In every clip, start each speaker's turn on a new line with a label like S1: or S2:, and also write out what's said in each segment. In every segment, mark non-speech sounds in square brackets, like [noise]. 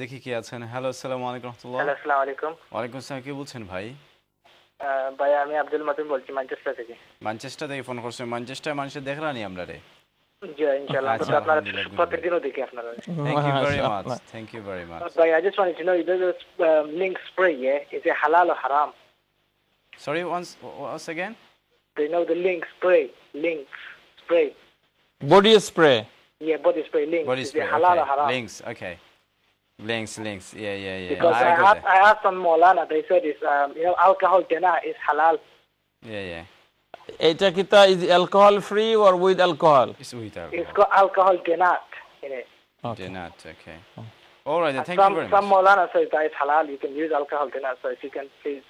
S1: দেখি কি আছেন হ্যালো আসসালামু আলাইকুম রাহমাতুল্লাহ হ্যালো আসসালামু আলাইকুম আলাইকুম আসসালাম কি বলছেন ভাই
S2: ভাই আমি আব্দুল মতিন বলছি ম্যানচেস্টার থেকে
S1: ম্যানচেস্টার থেকে ফোন করছেন ম্যানচেস্টার মানুষে নি আমরা রে
S2: জি ইনশাআল্লাহ আচ্ছা, আপনারা দেখি আপনারা thank you very much
S1: thank you very much ভাই
S2: I just want to know either Lynx spray ইয়ে ইজ হালাল অর হারাম
S1: sorry once once again they know the Lynx spray Lynx spray body spray yeah body spray Lynx body spray হালাল or হারাম okay Links, links. Yeah, yeah, yeah. Because I, I asked,
S2: I asked on Molana, they said it's, um, you know, alcohol jana is halal. Yeah, yeah. এটা কি তা is alcohol free or with
S1: alcohol it's with alcohol
S2: it's alcohol alcohol জেনাট ইন
S1: Okay. জেনাট okay oh. All right, thank some, you very much. Some
S2: Molana says that it's halal. You can use alcohol jana, so if you can please.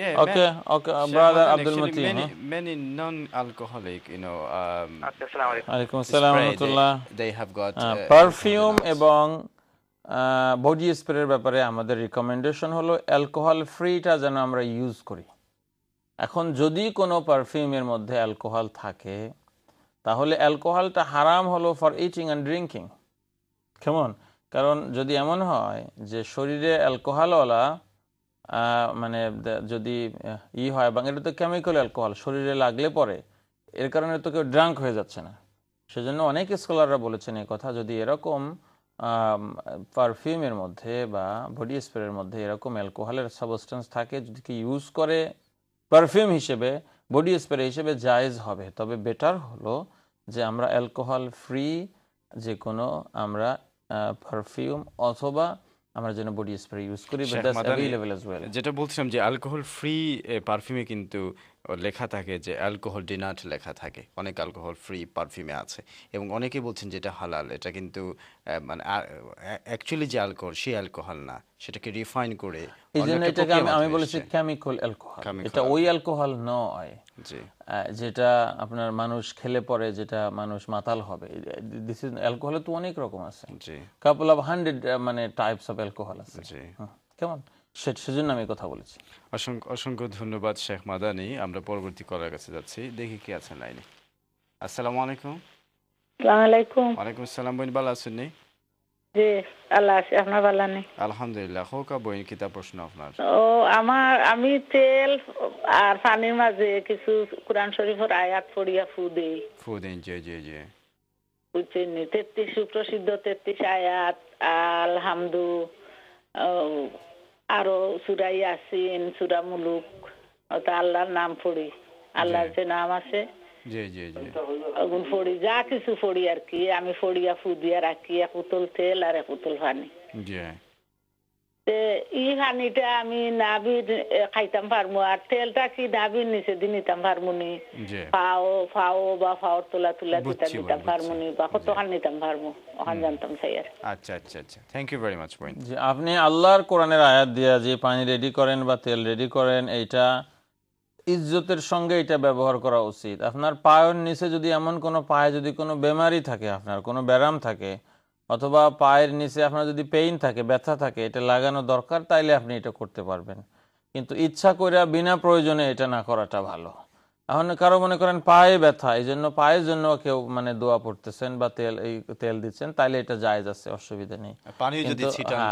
S1: Yeah. Okay. Man, okay, uh, brother Abdul Mateen. Many, huh? many non-alcoholic, you know. Um, Alaikum They, they have got uh, uh perfume,
S2: ebong. Body স্প্রের ব্যাপারে আমাদের recommendation হলো alcohol ফ্রিটা যেন আমরা use করি এখন যদি কোনো পারফিউমের মধ্যে অ্যালকোহল থাকে তাহলে অ্যালকোহলটা হারাম হলো ফর ইটিং অ্যান্ড ড্রিঙ্কিং কেমন কারণ যদি এমন হয় যে শরীরে অ্যালকোহলওয়ালা মানে যদি ই হয় বা এটা তো কেমিক্যাল অ্যালকোহল শরীরে লাগলে পরে এর কারণে তো কেউ ড্রাঙ্ক হয়ে যাচ্ছে না সেজন্য অনেক স্কলাররা বলেছেন এই কথা যদি এরকম পারফিউমের মধ্যে বা বডি স্প্রের মধ্যে এরকম অ্যালকোহলের সাবস্টেন্স থাকে যদি কি ইউজ করে পারফিউম হিসেবে বডি স্প্রে হিসেবে জায়জ হবে তবে বেটার হলো যে আমরা অ্যালকোহল ফ্রি যে কোনো আমরা পারফিউম অথবা আমরা যেন বডি স্প্রে ইউজ করি
S1: যেটা বলছিলাম যে অ্যালকোহল ফ্রি পারফিউমে কিন্তু লেখা থাকে যে অ্যালকোহল ডিনাট লেখা থাকে অনেক অ্যালকোহল ফ্রি পারফিউমে আছে এবং অনেকে বলছেন যেটা হালাল এটা কিন্তু মানে অ্যাকচুয়ালি যে অ্যালকোহল সেই অ্যালকোহল না সেটাকে রিফাইন করে এই জন্য এটাকে আমি বলেছি
S2: কেমিক্যাল অ্যালকোহল এটা ওই অ্যালকোহল নয় যেটা আপনার মানুষ খেলে পরে যেটা মানুষ মাতাল হবে দিস ইজ অ্যালকোহলে তো অনেক রকম আছে কাপল অফ
S1: হান্ড্রেড মানে টাইপস অফ অ্যালকোহল আছে কেমন সেজন্য আমি কথা বলেছি অসংখ্য অসংখ্য ধন্যবাদ শেখ মাদানি আমরা পরবর্তী কলার কাছে যাচ্ছি দেখি কি আছেন লাইনে আসসালামু আলাইকুম ওয়ালাইকুম আসসালাম ভালো আছেন নি আলহামদুলিল্লাহ হোক বইন প্রশ্ন আপনার ও
S2: আমার আমি তেল আর পানির মাঝে কিছু কোরআন শরীফের আয়াত পড়িয়া ফু দেই
S1: ফু দেন জি জি জি
S2: বুঝছেন তেত্রিশ সুপ্রসিদ্ধ তেত্রিশ আয়াত আলহামদু আরো সুরা ইয়াসিন সুরা মুলুক তা আল্লাহর নাম পড়ি আল্লাহর যে নাম আছে আগুন পড়ি যা কিছু পড়ি আর কি আমি পড়িয়া ফুদিয়া রাখি এক পুতুল তেল আর এক পুতল পানি আমি খাইতাম পারমু আর তেলটা কি নিতাম পারমুনি বা তোলা তোলা দিতাম পারমুনি বা নিতাম পারমু ওখান জানতাম আর
S1: আচ্ছা আচ্ছা আচ্ছা থ্যাংক ইউ ভেরি মাচ
S2: আপনি আল্লাহর কোরআনের আয়াত দিয়া যে পানি রেডি করেন বা তেল রেডি করেন এইটা ইজ্জতের সঙ্গে এটা ব্যবহার করা উচিত আপনার পায়ের নিচে যদি এমন কোনো পায়ে যদি কোনো বেমারি থাকে আপনার কোনো ব্যারাম থাকে অথবা পায়ের নিচে আপনার যদি পেইন থাকে ব্যথা থাকে এটা লাগানো দরকার তাইলে আপনি এটা করতে পারবেন কিন্তু ইচ্ছা করে বিনা প্রয়োজনে এটা না করাটা ভালো এখন কারো মনে করেন পায়ে ব্যথা এই জন্য পায়ের জন্য কেউ মানে দোয়া পড়তেছেন বা তেল এই তেল দিচ্ছেন তাহলে এটা যায় যাচ্ছে অসুবিধা নেই হ্যাঁ,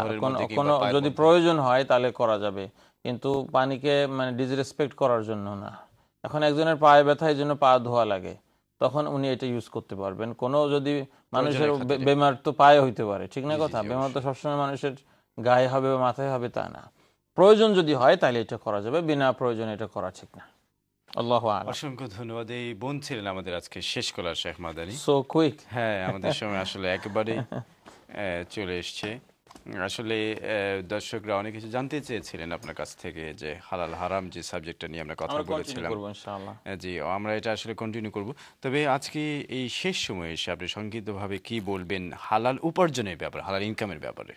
S2: কোনো যদি প্রয়োজন হয় তাহলে করা যাবে কিন্তু পানিকে মানে ডিসরেসপেক্ট করার জন্য না এখন একজনের পায়ে ব্যথা এই জন্য পা ধোয়া লাগে তখন উনি এটা ইউজ করতে পারবেন কোনো যদি মানুষের বেমার তো পায়ে হইতে পারে ঠিক না কথা বেমার তো সবসময় মানুষের গায়ে হবে বা মাথায় হবে তা না প্রয়োজন যদি হয় তাহলে এটা করা যাবে বিনা প্রয়োজনে এটা করা ঠিক না
S1: অসংখ্য ধন্যবাদ এই বোন ছিলেন আমাদের আজকে শেষ করার শেখ মাদানি সো কুইক হ্যাঁ আমাদের সময় আসলে একেবারে [laughs] চলে এসছে আসলে দর্শকরা অনেক কিছু জানতে চেয়েছিলেন আপনার কাছ থেকে যে হালাল হারাম যে সাবজেক্টটা নিয়ে আমরা কথা বলেছিলাম জি আমরা এটা আসলে কন্টিনিউ করব তবে আজকে এই শেষ সময়ে এসে আপনি সংক্ষিপ্তভাবে কি বলবেন হালাল উপার্জনের ব্যাপারে হালাল ইনকামের ব্যাপারে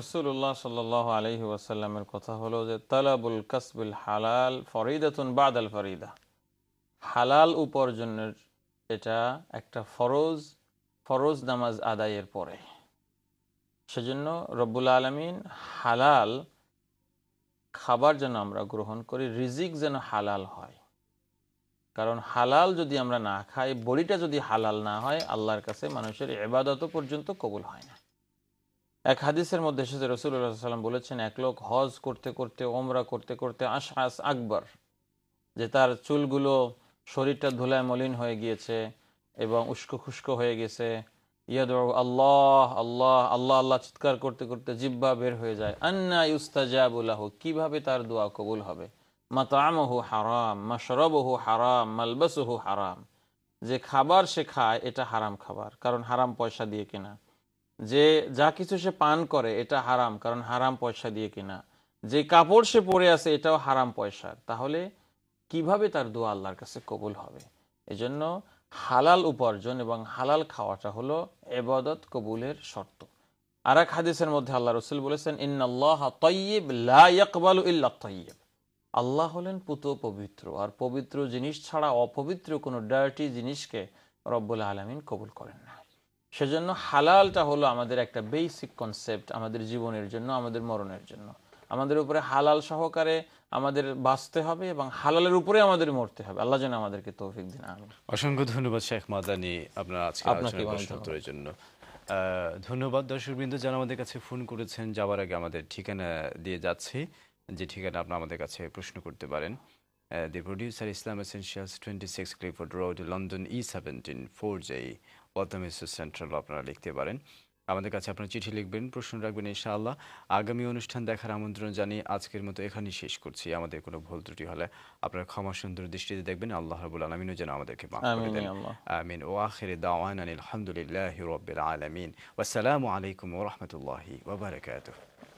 S2: রসুল্লাহ সাল আলহি ওয়াসাল্লামের কথা হলো যে তালাবুল কাসবুল হালাল ফরিদাতুন বাদ আল ফরিদা হালাল উপার্জনের এটা একটা ফরজ ফরজ নামাজ আদায়ের পরে সেজন্য রব্বুল আলমিন হালাল খাবার যেন আমরা গ্রহণ করি রিজিক যেন হালাল হয় কারণ হালাল যদি আমরা না খাই বড়িটা যদি হালাল না হয় আল্লাহর কাছে মানুষের এবাদত পর্যন্ত কবুল হয় না এক হাদিসের মধ্যে এসেছে রসুল্লাহ সাল্লাম বলেছেন এক লোক হজ করতে করতে ওমরা করতে করতে আশাস আকবর যে তার চুলগুলো শরীরটা ধুলায় মলিন হয়ে গিয়েছে এবং উস্কো খুস্কো হয়ে গেছে আল্লাহ আল্লাহ আল্লাহ আল্লাহ চিৎকার করতে করতে জিব্বা বের হয়ে যায় আন্না ইউস্তাজাবুল্লাহ কিভাবে তার দোয়া কবুল হবে মাতামহু হারাম মাসরবহু হারাম মালবাসহু হারাম যে খাবার সে খায় এটা হারাম খাবার কারণ হারাম পয়সা দিয়ে কেনা যে যা কিছু সে পান করে এটা হারাম কারণ হারাম পয়সা দিয়ে কেনা যে কাপড় সে পরে আছে এটাও হারাম পয়সার তাহলে কিভাবে তার দোয়া আল্লাহর কাছে কবুল হবে এজন্য হালাল উপার্জন এবং হালাল খাওয়াটা হলো এবাদত কবুলের শর্ত আর এক হাদিসের মধ্যে আল্লাহ রসুল বলেছেন আল্লাহ তৈব লাকবালু ইল্লা তৈব আল্লাহ হলেন পুত পবিত্র আর পবিত্র জিনিস ছাড়া অপবিত্র কোনো ডার্টি জিনিসকে রব্বুল আলমিন কবুল করেন না সেজন্য হালালটা হলো আমাদের একটা বেসিক কনসেপ্ট আমাদের জীবনের জন্য আমাদের মরণের জন্য আমাদের উপরে হালাল সহকারে আমাদের বাঁচতে হবে এবং হালালের উপরে আমাদের মরতে হবে আল্লাহ যেন আমাদেরকে তৌফিক দিন
S1: অসংখ্য ধন্যবাদ শেখ মাদানি আপনার আজকে আলোচনার জন্য ধন্যবাদ দর্শকবৃন্দ যারা আমাদের কাছে ফোন করেছেন যাওয়ার আগে আমাদের ঠিকানা দিয়ে যাচ্ছি যে ঠিকানা আপনার আমাদের কাছে প্রশ্ন করতে পারেন the producer Islam essentials twenty six Clifford road London E seventeen four J Waltham central আপনারা লিখতে পারেন আমাদের কাছে আপনার চিঠি লিখবেন প্রশ্ন রাখবেন ইনশাআল্লাহ আগামী অনুষ্ঠান দেখার আমন্ত্রণ জানিয়ে আজকের মতো এখানেই শেষ করছি আমাদের কোনো ভুল ত্রুটি হলে আপনার ক্ষমা সুন্দর দৃষ্টিতে দেখবেন আল্লাহ রাবুল আলমিনও যেন আমাদেরকে আমিন ও আখের দাওয়ান আলহামদুলিল্লাহ রবিল আলমিন আসসালামু আলাইকুম ওরহমতুল্লাহি ওবরাকাতুহ